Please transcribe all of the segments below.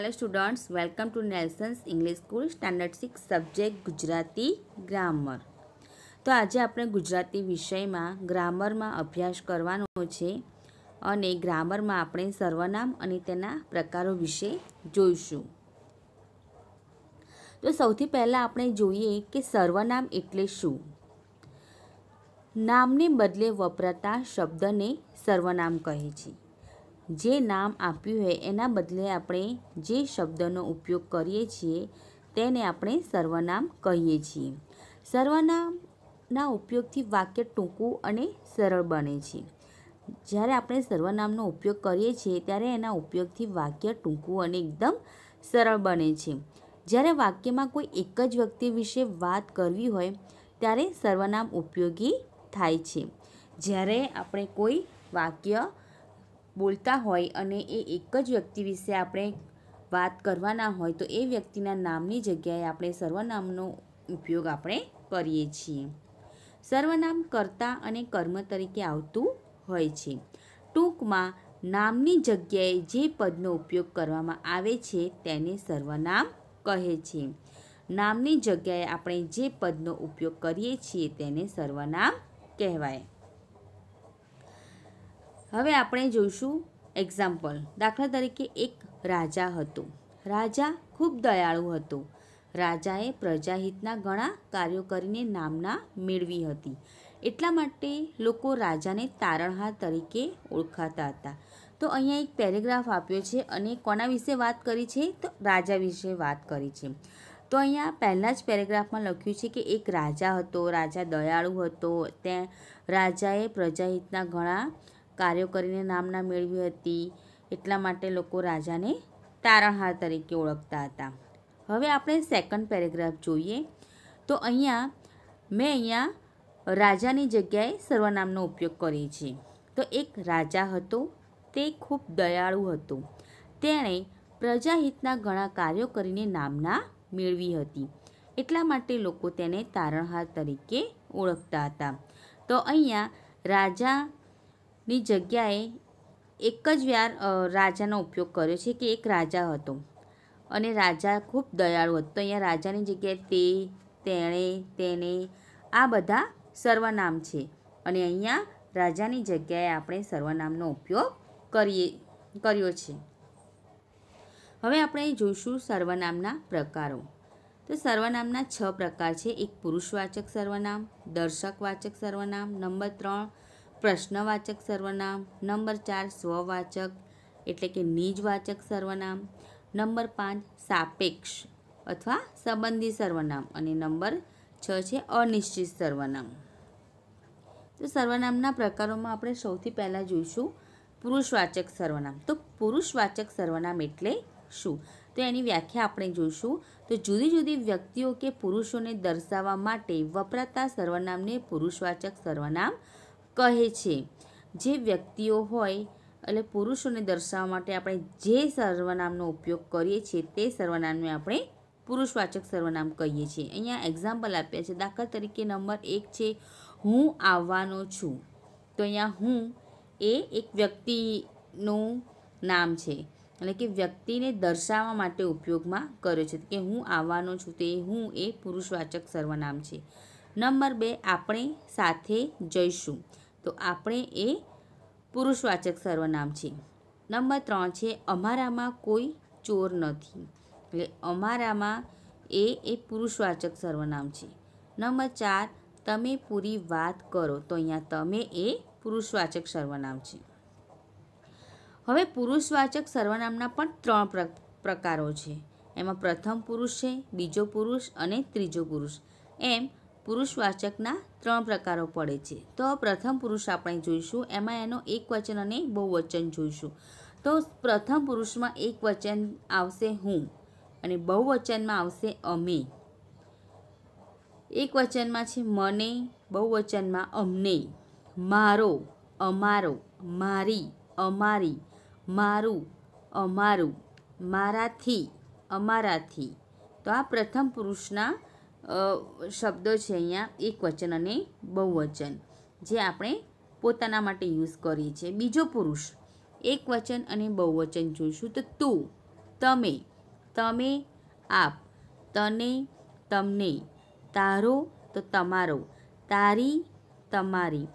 hello students welcome to Nelson's English school standard six subject Gujarati grammar તો આજે આપણે ગુજરાતી વિષયમાં ગ્રામરમાં અભ્યાસ કરવાનો છે અને ગ્રામરમાં આપણે સર્વનામ અને તેના પ્રકારો વિશે જોઈશું તો સૌથી પહેલાં આપણે જોઈએ કે સર્વનામ એટલે શું નામને બદલે વપરાતા શબ્દને સર્વનામ કહે છે જે નામ આપ્યું હોય એના બદલે આપણે જે શબ્દનો ઉપયોગ કરીએ છીએ તેને આપણે સર્વનામ કહીએ છીએ સર્વનામના ઉપયોગથી વાક્ય ટૂંકું અને સરળ બને છે જ્યારે આપણે સર્વનામનો ઉપયોગ કરીએ છીએ ત્યારે એના ઉપયોગથી વાક્ય ટૂંકું અને એકદમ સરળ બને છે જ્યારે વાક્યમાં કોઈ એક જ વ્યક્તિ વિશે વાત કરવી હોય ત્યારે સર્વનામ ઉપયોગી થાય છે જ્યારે આપણે કોઈ વાક્ય બોલતા હોય અને એ એક જ વ્યક્તિ વિશે આપણે વાત કરવાના હોય તો એ વ્યક્તિના નામની જગ્યાએ આપણે સર્વનામનો ઉપયોગ આપણે કરીએ છીએ સર્વનામ કર્તા અને કર્મ તરીકે આવતું હોય છે ટૂંકમાં નામની જગ્યાએ જે પદનો ઉપયોગ કરવામાં આવે છે તેને સર્વનામ કહે છે નામની જગ્યાએ આપણે જે પદનો ઉપયોગ કરીએ છીએ તેને સર્વનામ કહેવાય હવે આપણે જોઈશું એક્ઝામ્પલ દાખલા તરીકે એક રાજા હતો રાજા ખૂબ દયાળુ હતો રાજાએ પ્રજાહિતના ઘણા કાર્યો કરીને નામના મેળવી હતી એટલા માટે લોકો રાજાને તારણહાર તરીકે ઓળખાતા હતા તો અહીંયા એક પેરેગ્રાફ આપ્યો છે અને કોના વિશે વાત કરી છે તો રાજા વિશે વાત કરી છે તો અહીંયા પહેલાં જ પેરેગ્રાફમાં લખ્યું છે કે એક રાજા હતો રાજા દયાળુ હતો ત્યાં રાજાએ પ્રજાહિતના ઘણા કાર્યો કરીને નામના મેળવી હતી એટલા માટે લોકો રાજાને તારણહાર તરીકે ઓળખતા હતા હવે આપણે સેકન્ડ પેરેગ્રાફ જોઈએ તો અહીંયા મેં અહીંયા રાજાની જગ્યાએ સર્વનામનો ઉપયોગ કરીએ છીએ તો એક રાજા હતો તે ખૂબ દયાળુ હતો તેણે પ્રજાહિતના ઘણા કાર્યો કરીને નામના મેળવી હતી એટલા માટે લોકો તેને તારણહાર તરીકે ઓળખતા હતા તો અહીંયા રાજા ની જગ્યાએ એક જ વાર રાજાનો ઉપયોગ કર્યો છે કે એક રાજા હતો અને રાજા ખૂબ દયાળુ હતો અહીંયા રાજાની જગ્યાએ તે તેણે તેને આ બધા સર્વનામ છે અને અહીંયા રાજાની જગ્યાએ આપણે સર્વનામનો ઉપયોગ કરીએ કર્યો છે હવે આપણે જોઈશું સર્વનામના પ્રકારો તો સર્વનામના છ પ્રકાર છે એક પુરુષવાચક સર્વનામ દર્શકવાચક સર્વનામ નંબર ત્રણ પ્રશ્નવાચક સર્વનામ નંબર ચાર સ્વવાચક એટલે કે નિજવાચક સર્વનામ નંબર પાંચ સાપેક્ષ અથવા સંબંધી સર્વનામ અને નંબર છ છે અનિશ્ચિત સર્વનામ તો સર્વનામના પ્રકારોમાં આપણે સૌથી પહેલાં જોઈશું પુરુષવાચક સર્વનામ તો પુરુષવાચક સર્વનામ એટલે શું તો એની વ્યાખ્યા આપણે જોઈશું તો જુદી જુદી વ્યક્તિઓ કે પુરુષોને દર્શાવવા માટે વપરાતા સર્વનામને પુરુષવાચક સર્વનામ કહે છે જે વ્યક્તિઓ હોય એટલે પુરુષોને દર્શાવવા માટે આપણે જે સર્વનામનો ઉપયોગ કરીએ છીએ તે સર્વનામને આપણે પુરુષવાચક સર્વનામ કહીએ છીએ અહીંયા એક્ઝામ્પલ આપ્યા છે દાખલા તરીકે નંબર એક છે હું આવવાનો છું તો અહીંયા હું એ એક વ્યક્તિનું નામ છે એટલે કે વ્યક્તિને દર્શાવવા માટે ઉપયોગમાં કર્યો છે કે હું આવવાનો છું તે હું એ પુરુષવાચક સર્વનામ છે નંબર બે આપણે સાથે જઈશું તો આપણે એ પુરુષવાચક સર્વનામ છે નંબર ત્રણ છે અમારામાં કોઈ ચોર નથી એટલે અમારામાં એ એ પુરુષવાચક સર્વનામ છે નંબર ચાર તમે પૂરી વાત કરો તો અહીંયા તમે એ પુરુષવાચક સર્વનામ છે હવે પુરુષવાચક સર્વનામના પણ ત્રણ પ્રકારો છે એમાં પ્રથમ પુરુષ છે બીજો પુરુષ અને ત્રીજો પુરુષ એમ પુરુષવાચકના ત્રણ પ્રકારો પડે છે તો પ્રથમ પુરુષ આપણે જોઈશું એમાં એનો એક વચન અને બહુવચન જોઈશું તો પ્રથમ પુરુષમાં એક વચન આવશે હું અને બહુવચનમાં આવશે અમે એક વચનમાં છે મને બહુવચનમાં અમને મારો અમારો મારી અમારી મારું અમારું મારાથી અમારાથી તો આ પ્રથમ પુરુષના શબ્દો છે અહીંયા વચન અને બહુવચન જે આપણે પોતાના માટે યુઝ કરીએ છીએ બીજો પુરુષ એક વચન અને બહુવચન જોઈશું તો તું તમે તમે આપ તને તમને તારો તો તમારો તારી તમારી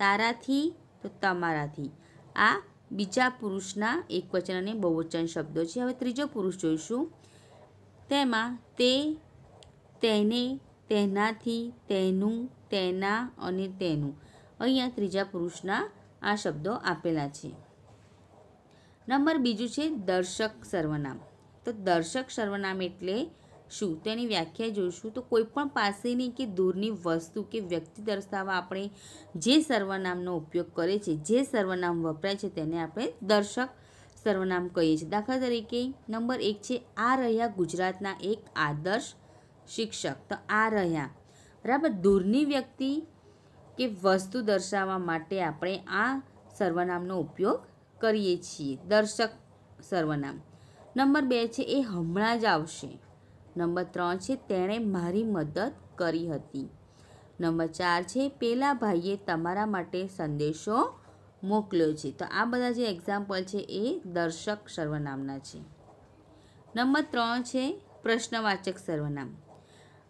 તારાથી તો તમારાથી આ બીજા પુરુષના એક વચન અને બહુવચન શબ્દો છે હવે ત્રીજો પુરુષ જોઈશું તેમાં તે તેને તેનાથી તેનું તેના અને તેનું અહીંયા ત્રીજા પુરુષના આ શબ્દો આપેલા છે નંબર બીજું છે દર્શક સર્વનામ તો દર્શક સર્વનામ એટલે શું તેની વ્યાખ્યા જોઈશું તો કોઈપણ પાસેની કે દૂરની વસ્તુ કે વ્યક્તિ દર્શાવવા આપણે જે સર્વનામનો ઉપયોગ કરે છે જે સર્વનામ વપરાય છે તેને આપણે દર્શક સર્વનામ કહીએ છીએ દાખલા તરીકે નંબર એક છે આ રહ્યા ગુજરાતના એક આદર્શ શિક્ષક તો આ રહ્યા બરાબર દૂરની વ્યક્તિ કે વસ્તુ દર્શાવવા માટે આપણે આ સર્વનામનો ઉપયોગ કરીએ છીએ દર્શક સર્વનામ નંબર બે છે એ હમણાં જ આવશે નંબર ત્રણ છે તેણે મારી મદદ કરી હતી નંબર ચાર છે પેલા ભાઈએ તમારા માટે સંદેશો મોકલ્યો છે તો આ બધા જે એક્ઝામ્પલ છે એ દર્શક સર્વનામના છે નંબર ત્રણ છે પ્રશ્નવાચક સર્વનામ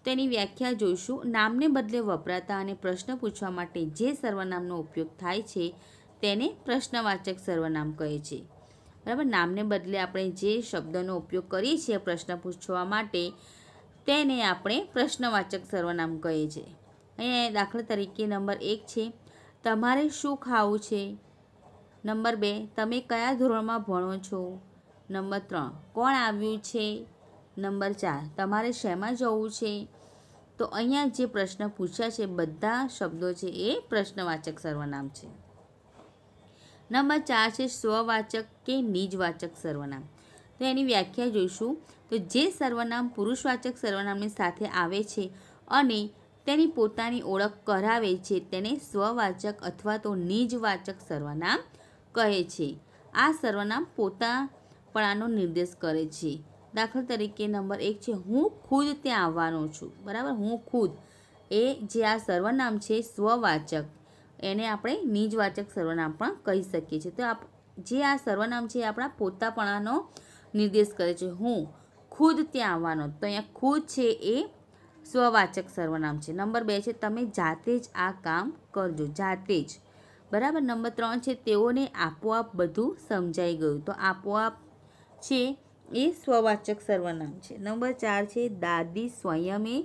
તેની વ્યાખ્યા જોઈશું નામને બદલે વપરાતા અને પ્રશ્ન પૂછવા માટે જે સર્વનામનો ઉપયોગ થાય છે તેને પ્રશ્નવાચક સર્વનામ કહે છે બરાબર નામને બદલે આપણે જે શબ્દનો ઉપયોગ કરીએ છીએ પ્રશ્ન પૂછવા માટે તેને આપણે પ્રશ્નવાચક સર્વનામ કહે છે અહીંયા દાખલા તરીકે નંબર એક છે તમારે શું ખાવું છે નંબર બે તમે કયા ધોરણમાં ભણો છો નંબર ત્રણ કોણ આવ્યું છે નંબર ચાર તમારે શેમાં જવું છે તો અહીંયા જે પ્રશ્ન પૂછ્યા છે બધા શબ્દો છે એ પ્રશ્નવાચક સર્વનામ છે નંબર ચાર છે સ્વવાચક કે નિજવાચક સર્વનામ તો એની વ્યાખ્યા જોઈશું તો જે સર્વનામ પુરુષવાચક સર્વનામની સાથે આવે છે અને તેની પોતાની ઓળખ કરાવે છે તેને સ્વવાચક અથવા તો નિજવાચક સર્વનામ કહે છે આ સર્વનામ પોતાપણાનો નિર્દેશ કરે છે દાખલા તરીકે નંબર એક છે હું ખુદ ત્યાં આવવાનો છું બરાબર હું ખુદ એ જે આ સર્વનામ છે સ્વવાચક એને આપણે નિજવાચક સર્વનામ પણ કહી શકીએ છીએ તો આપ જે આ સર્વનામ છે એ આપણા પોતાપણાનો નિર્દેશ કરે છે હું ખુદ ત્યાં આવવાનો તો અહીંયા ખુદ છે એ સ્વવાચક સર્વનામ છે નંબર બે છે તમે જાતે જ આ કામ કરજો જાતે જ બરાબર નંબર ત્રણ છે તેઓને આપોઆપ બધું સમજાઈ ગયું તો આપોઆપ છે એ સ્વવાચક સર્વનામ છે નંબર ચાર છે દાદી સ્વયં એ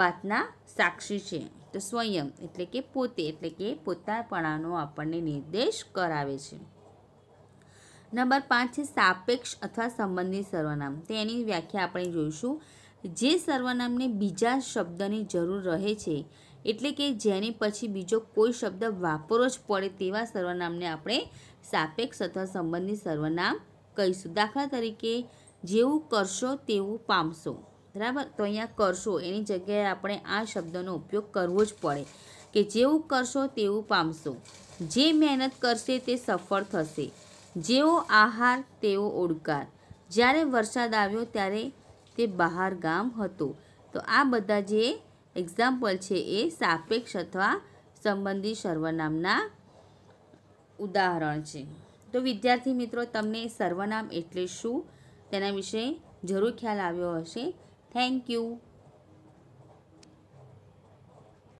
વાતના સાક્ષી છે તો સ્વયં એટલે કે પોતે એટલે કે પોતાપણાનો આપણને નિર્દેશ કરાવે છે નંબર પાંચ છે સાપેક્ષ અથવા સંબંધિત સર્વનામ તેની વ્યાખ્યા આપણે જોઈશું જે સર્વનામને બીજા શબ્દની જરૂર રહે છે એટલે કે જેની પછી બીજો કોઈ શબ્દ વાપરો જ પડે તેવા સર્વનામને આપણે સાપેક્ષ અથવા સંબંધિત સર્વનામ કહીશું દાખલા તરીકે જેવું કરશો તેવું પામશો બરાબર તો અહીંયા કરશો એની જગ્યાએ આપણે આ શબ્દનો ઉપયોગ કરવો જ પડે કે જેવું કરશો તેવું પામશો જે મહેનત કરશે તે સફળ થશે જેવો આહાર તેવો ઓડકાર જ્યારે વરસાદ આવ્યો ત્યારે તે બહાર ગામ હતો તો આ બધા જે એક્ઝામ્પલ છે એ સાપેક્ષ અથવા સંબંધી સર્વનામના ઉદાહરણ છે તો વિદ્યાર્થી મિત્રો તમને સર્વનામ એટલે શું તેના વિશે જરૂર ખ્યાલ આવ્યો હશે થેન્ક યુ